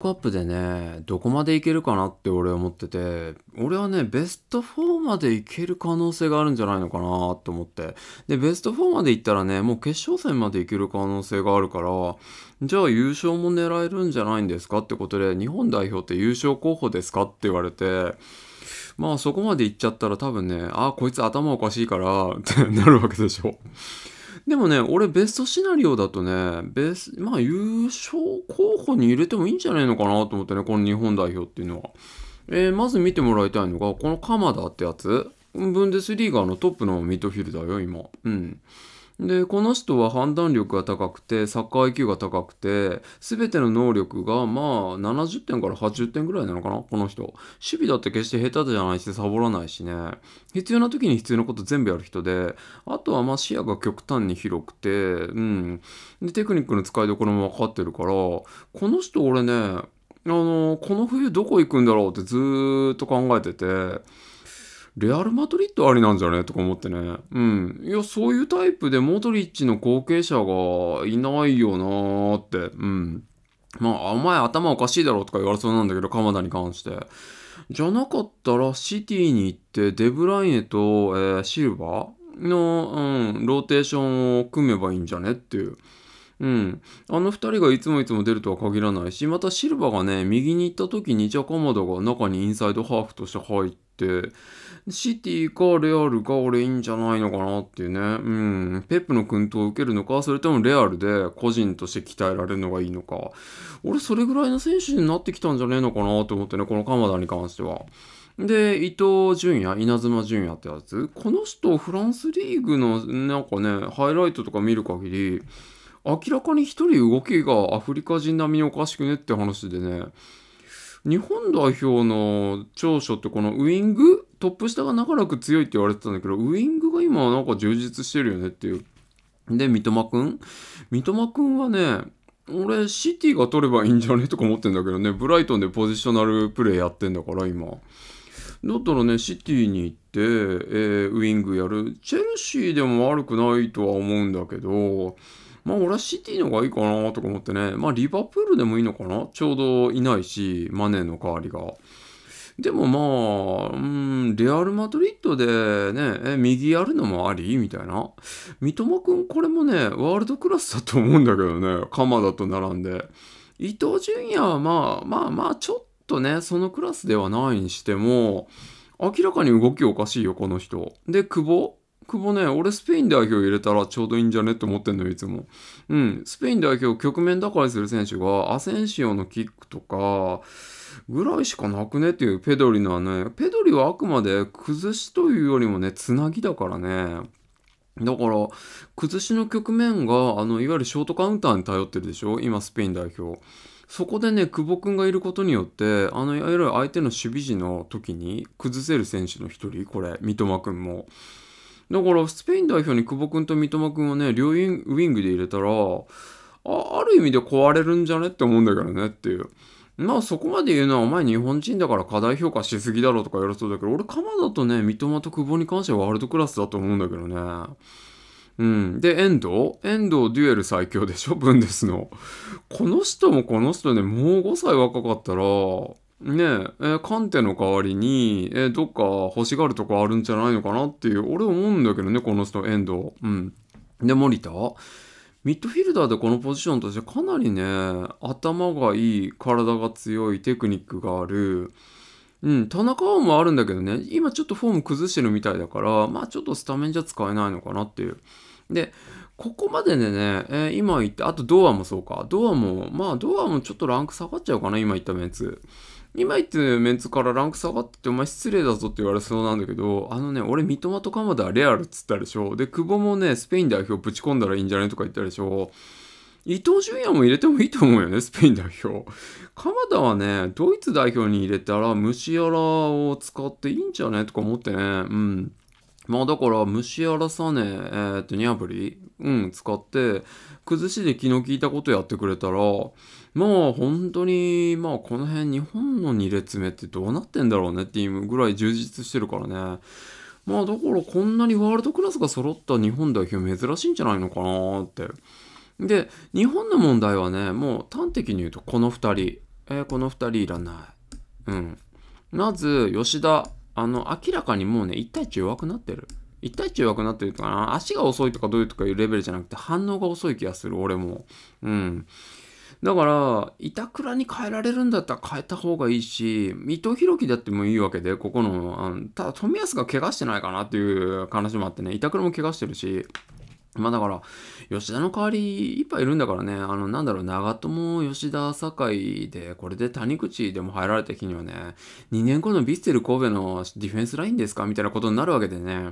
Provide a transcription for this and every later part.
カップでね、どこまでいけるかなって俺は思ってて、俺はね、ベスト4までいける可能性があるんじゃないのかなと思って。で、ベスト4までいったらね、もう決勝戦までいける可能性があるから、じゃあ優勝も狙えるんじゃないんですかってことで、日本代表って優勝候補ですかって言われて、まあそこまでいっちゃったら多分ね、あ、こいつ頭おかしいからってなるわけでしょ。でもね、俺ベストシナリオだとね、ベス、まあ優勝候補に入れてもいいんじゃないのかなと思ってね、この日本代表っていうのは。えー、まず見てもらいたいのが、この鎌田ってやつ。ブンデスリーガーのトップのミッドフィルダーよ、今。うん。で、この人は判断力が高くて、サッカー IQ が高くて、すべての能力が、まあ、70点から80点ぐらいなのかなこの人。守備だって決して下手じゃないし、サボらないしね。必要な時に必要なこと全部やる人で、あとはまあ視野が極端に広くて、うん。で、テクニックの使いどころも分かってるから、この人俺ね、あの、この冬どこ行くんだろうってずーっと考えてて、レアル・マドリッドありなんじゃねとか思ってね。うん。いや、そういうタイプでモドリッチの後継者がいないよなーって。うん。まあ、お前頭おかしいだろとか言われそうなんだけど、鎌田に関して。じゃなかったら、シティに行って、デブライネと、えー、シルバーの、うん、ローテーションを組めばいいんじゃねっていう。うん。あの2人がいつもいつも出るとは限らないし、またシルバーがね、右に行った時に、じゃあ鎌田が中にインサイドハーフとして入って、シティかレアルか俺いいんじゃないのかなっていうね。うん。ペップの薫陶を受けるのか、それともレアルで個人として鍛えられるのがいいのか。俺それぐらいの選手になってきたんじゃねえのかなと思ってね、この鎌田に関しては。で、伊東純也、稲妻淳也ってやつ。この人、フランスリーグのなんかね、ハイライトとか見る限り、明らかに一人動きがアフリカ人並みにおかしくねって話でね、日本代表の長所ってこのウイングトップ下が長らく強いって言われてたんだけど、ウイングが今はなんか充実してるよねっていう。で、三笘くん三笘くんはね、俺、シティが取ればいいんじゃねとか思ってんだけどね、ブライトンでポジショナルプレーやってんだから、今。だったらね、シティに行って、えー、ウイングやる。チェルシーでも悪くないとは思うんだけど、まあ俺はシティの方がいいかなとか思ってね、まあリバプールでもいいのかなちょうどいないし、マネーの代わりが。でもまあ、うん、レアル・マドリッドでね、え右やるのもありみたいな。三笘くん、これもね、ワールドクラスだと思うんだけどね、鎌田と並んで。伊藤純也はまあまあまあ、ちょっとね、そのクラスではないにしても、明らかに動きおかしいよ、この人。で、久保久保ね、俺スペイン代表入れたらちょうどいいんじゃねって思ってんのよ、いつも。うん、スペイン代表局面打開する選手が、アセンシオのキックとか、ぐらいしかなくねっていうペドリのはね、ペドリはあくまで崩しというよりもね、つなぎだからね。だから、崩しの局面が、あの、いわゆるショートカウンターに頼ってるでしょ今、スペイン代表。そこでね、久保君がいることによって、あの、いわゆる相手の守備時の時に崩せる選手の一人、これ、三笘君も。だから、スペイン代表に久保君と三笘君をね、両ウィングで入れたら、あある意味で壊れるんじゃねって思うんだけどねっていう。まあそこまで言うのはお前日本人だから過大評価しすぎだろとか言われそうだけど、俺鎌田とね、三笘と久保に関してはワールドクラスだと思うんだけどね。うん。で、遠藤遠藤デュエル最強でしょ ブンデスの。この人もこの人ね、もう5歳若かったら、ねえ、えー、カンテの代わりに、えー、どっか欲しがるとこあるんじゃないのかなっていう、俺思うんだけどね、この人、遠藤。うん。で、森田ミッドフィルダーでこのポジションとしてかなりね、頭がいい、体が強い、テクニックがある。うん、田中碧もあるんだけどね、今ちょっとフォーム崩してるみたいだから、まあちょっとスタメンじゃ使えないのかなっていう。で、ここまででね、えー、今言って、あとドアもそうか。ドアも、まあドアもちょっとランク下がっちゃうかな、今言ったメンツ。今言ってメンツからランク下がっててお前失礼だぞって言われそうなんだけど、あのね、俺三笘と鎌田レアルっつったでしょ。で、久保もね、スペイン代表ぶち込んだらいいんじゃねとか言ったでしょ。伊東純也も入れてもいいと思うよね、スペイン代表。鎌田はね、ドイツ代表に入れたら、虫やらを使っていいんじゃねとか思ってね、うん。まあだから、虫やらさね、えー、っと、ニャブリうん、使って、崩しで気の利いたことやってくれたら、まあ本当に、まあこの辺日本の2列目ってどうなってんだろうねっていうぐらい充実してるからね。まあだからこんなにワールドクラスが揃った日本代表珍しいんじゃないのかなって。で、日本の問題はね、もう端的に言うとこの2人。えー、この2人いらない。うん。まず、吉田。あの、明らかにもうね、1対1弱くなってる。1対1弱くなってるとかな。足が遅いとかどういうとかいうレベルじゃなくて反応が遅い気がする、俺も。うん。だから、板倉に変えられるんだったら変えた方がいいし、伊藤博樹だってもいいわけで、ここの、あのただ冨安が怪我してないかなっていう話もあってね、板倉も怪我してるし、まあだから、吉田の代わりいっぱいいるんだからね、あの、なんだろう、長友、吉田、酒井で、これで谷口でも入られた日にはね、2年後のビッセル神戸のディフェンスラインですかみたいなことになるわけでね、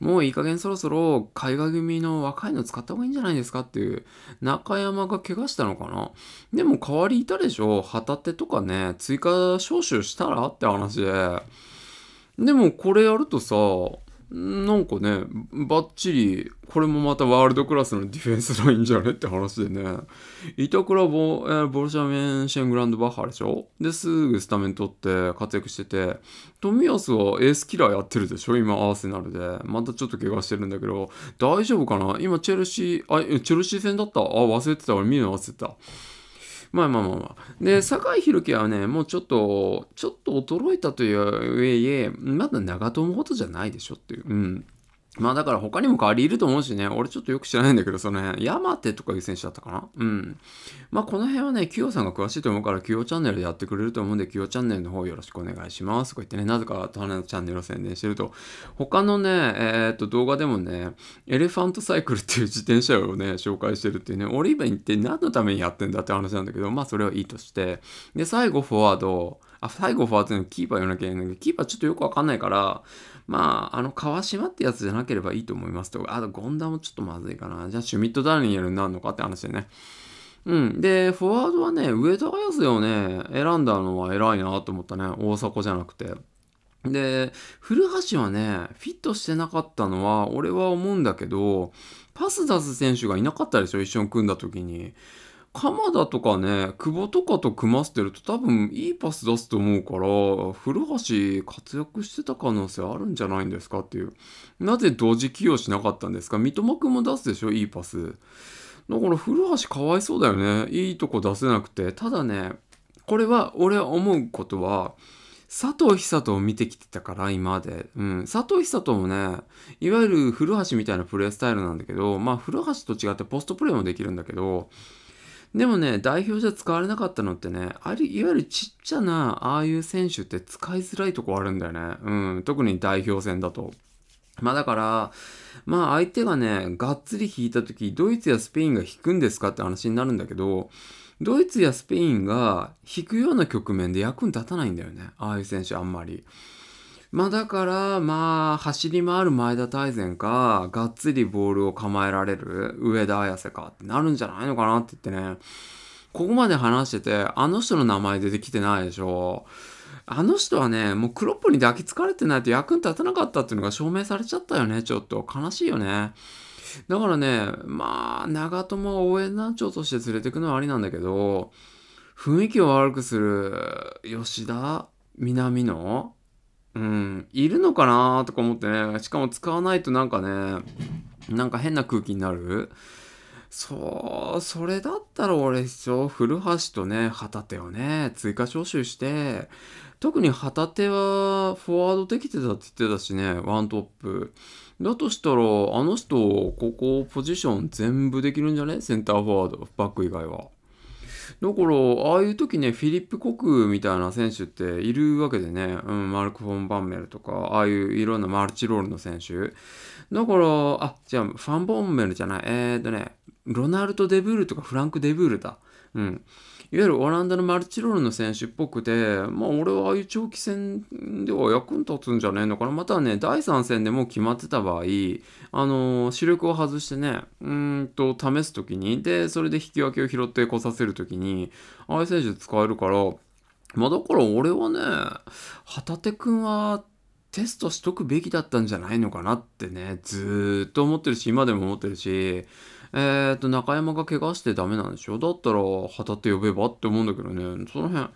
もういい加減そろそろ海外組の若いの使った方がいいんじゃないですかっていう、中山が怪我したのかなでも代わりいたでしょ旗手とかね、追加招集したらって話で。でもこれやるとさ、なんかね、ばっちり、これもまたワールドクラスのディフェンスラインじゃねって話でね、板倉ボ,、えー、ボルシャメンシェングランドバッハでしょで、すぐスタメン取って活躍してて、冨安はエースキラーやってるでしょ今、アーセナルで。またちょっと怪我してるんだけど、大丈夫かな今、チェルシー、あ、チェルシー戦だったあ、忘れてた。俺見るの忘れてた。まあまあまあまあ。で、酒井宏樹はね、もうちょっと、ちょっと衰えたといういえ、まだ長友ほどじゃないでしょっていう。うん。まあだから他にも代わりいると思うしね、俺ちょっとよく知らないんだけど、その辺、山手とかいう選手だったかなうん。まあこの辺はね、キヨさんが詳しいと思うから、キヨチャンネルでやってくれると思うんで、キヨチャンネルの方よろしくお願いします。とか言ってね、なぜかタネのチャンネルを宣伝してると、他のね、えー、っと動画でもね、エレファントサイクルっていう自転車をね、紹介してるっていうね、俺今って何のためにやってんだって話なんだけど、まあそれはいいとして、で、最後フォワード、あ、最後フォワードのキーパー言わなきゃいけないんだけど、キーパーちょっとよくわかんないから、まあ、あの、川島ってやつじゃなければいいと思いますと。あと、ンダもちょっとまずいかな。じゃあ、シュミット・ダニエルになるのかって話でね。うん。で、フォワードはね、上田綺世をね、選んだのは偉いなと思ったね。大迫じゃなくて。で、古橋はね、フィットしてなかったのは、俺は思うんだけど、パス出す選手がいなかったでしょ一緒に組んだ時に。鎌田とかね、久保とかと組ませてると多分いいパス出すと思うから、古橋活躍してた可能性あるんじゃないんですかっていう。なぜ同時起用しなかったんですか三笘くんも出すでしょいいパス。だから古橋かわいそうだよね。いいとこ出せなくて。ただね、これは俺思うことは、佐藤久人を見てきてたから、今まで。うん。佐藤久人もね、いわゆる古橋みたいなプレースタイルなんだけど、まあ古橋と違ってポストプレイもできるんだけど、でもね、代表じゃ使われなかったのってね、あり、いわゆるちっちゃな、ああいう選手って使いづらいとこあるんだよね。うん、特に代表戦だと。まあだから、まあ相手がね、がっつり引いた時、ドイツやスペインが引くんですかって話になるんだけど、ドイツやスペインが引くような局面で役に立たないんだよね。ああいう選手あんまり。まあだから、まあ、走り回る前田大然か、がっつりボールを構えられる上田綾瀬かってなるんじゃないのかなって言ってね、ここまで話してて、あの人の名前出てきてないでしょ。あの人はね、もうクロップに抱きつかれてないと役に立たなかったっていうのが証明されちゃったよね、ちょっと。悲しいよね。だからね、まあ、長友を応援団長として連れてくのはありなんだけど、雰囲気を悪くする吉田、南野、うん、いるのかなとか思ってね。しかも使わないとなんかね、なんか変な空気になる。そう、それだったら俺一応、古橋とね、旗手をね、追加招集して、特に旗手はフォワードできてたって言ってたしね、ワントップ。だとしたら、あの人、ここポジション全部できるんじゃねセンターフォワード、バック以外は。だから、ああいう時ね、フィリップ・コクみたいな選手っているわけでね、うん、マルク・フォン・バンメルとか、ああいういろんなマルチロールの選手。だから、あ、じゃあ、ファン・ボンメルじゃない、えー、っとね、ロナルド・デブールとかフランク・デブールだ。うん、いわゆるオランダのマルチロールの選手っぽくて、まあ、俺はああいう長期戦では役に立つんじゃねえのかな。またね、第3戦でも決まってた場合、あの主力を外してね、うんと、試すときに、で、それで引き分けを拾ってこさせるときに、ああいう選手使えるから、まあ、だから俺はね、旗手君は、テストしとくべきだったんじゃないのかなってね、ずーっと思ってるし、今でも思ってるし、えー、っと、中山が怪我してダメなんでしょだったら、旗手呼べばって思うんだけどね、その辺。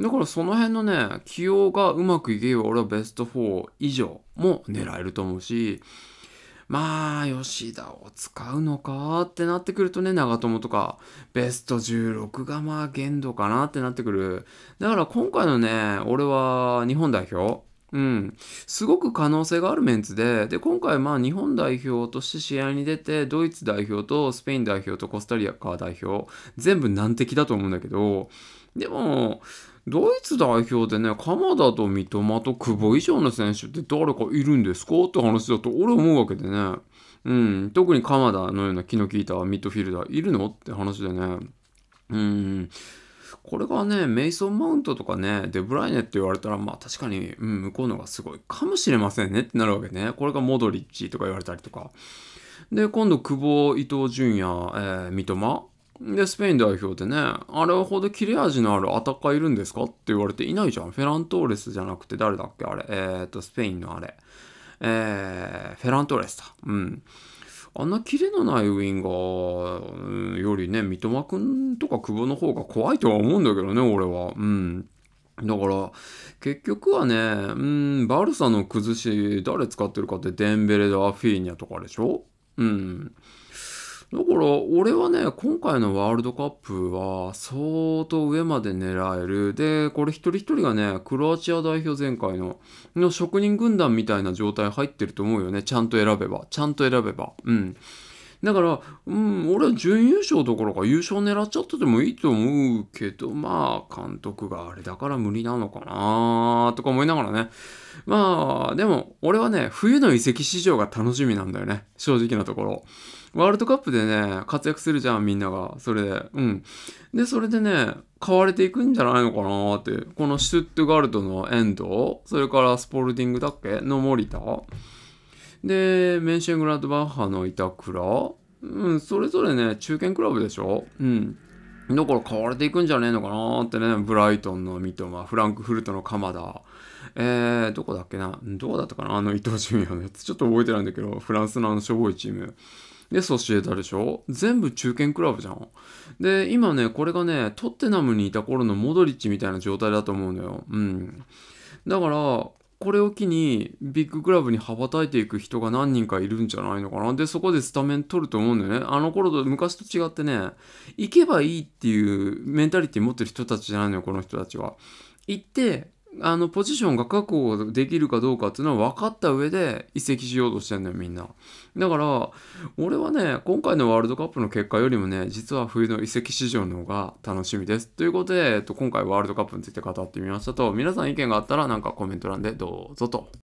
だからその辺のね、起用がうまくいけば俺はベスト4以上も狙えると思うし、まあ、吉田を使うのかってなってくるとね、長友とか、ベスト16がまあ限度かなってなってくる。だから今回のね、俺は日本代表、うん、すごく可能性があるメンツでで今回まあ日本代表として試合に出てドイツ代表とスペイン代表とコスタリカ代表全部難敵だと思うんだけどでもドイツ代表でね鎌田と三笘と久保以上の選手って誰かいるんですかって話だと俺思うわけでね、うん、特に鎌田のような気の利いたミッドフィルダーいるのって話でね。うんこれがね、メイソン・マウントとかね、デブライネって言われたら、まあ確かに、うん、向こうの方がすごいかもしれませんねってなるわけね。これがモドリッチとか言われたりとか。で、今度、久保、伊東純也、えー、三笘。で、スペイン代表でね、あれほど切れ味のあるアタッカーいるんですかって言われていないじゃん。フェラントーレスじゃなくて誰だっけあれ。えー、っと、スペインのあれ。えー、フェラントーレスだ。うん。あんなキレのないウィンガーよりね、三笘くんとか久保の方が怖いとは思うんだけどね、俺は。うん。だから、結局はね、うん、バルサの崩し、誰使ってるかってデンベレでアフィーニャとかでしょうん。だから俺はね、今回のワールドカップは相当上まで狙える。で、これ一人一人がね、クロアチア代表前回のの職人軍団みたいな状態入ってると思うよね。ちゃんと選べば。ちゃんと選べば。うん。だから、うん、俺は準優勝どころか優勝狙っちゃっててもいいと思うけど、まあ、監督があれだから無理なのかなとか思いながらね。まあ、でも、俺はね、冬の移籍市場が楽しみなんだよね。正直なところ。ワールドカップでね、活躍するじゃん、みんなが。それで。うん。で、それでね、買われていくんじゃないのかなって。このシュトットガルトの遠藤、それからスポルディングだっけの森田。で、メンシェングラードバッハの板倉うん、それぞれね、中堅クラブでしょうん。だから買われていくんじゃねえのかなってね、ブライトンの三笘、フランクフルトの鎌田、えー、どこだっけな、どうだったかな、あの伊藤純也のやつ、ちょっと覚えてないんだけど、フランスのあのしょぼいチーム。で、ソシエダでしょ全部中堅クラブじゃん。で、今ね、これがね、トッテナムにいた頃のモドリッチみたいな状態だと思うのよ。うん。だから、これを機にビッグクラブに羽ばたいていく人が何人かいるんじゃないのかな。で、そこでスタメン取ると思うんだよね。あの頃と昔と違ってね、行けばいいっていうメンタリティ持ってる人たちじゃないのよ、この人たちは。行って、あのポジションが確保できるかどうかっていうのは分かった上で移籍しようとしてんのよみんなだから俺はね今回のワールドカップの結果よりもね実は冬の移籍市場の方が楽しみですということで、えっと、今回ワールドカップについて語ってみましたと皆さん意見があったらなんかコメント欄でどうぞと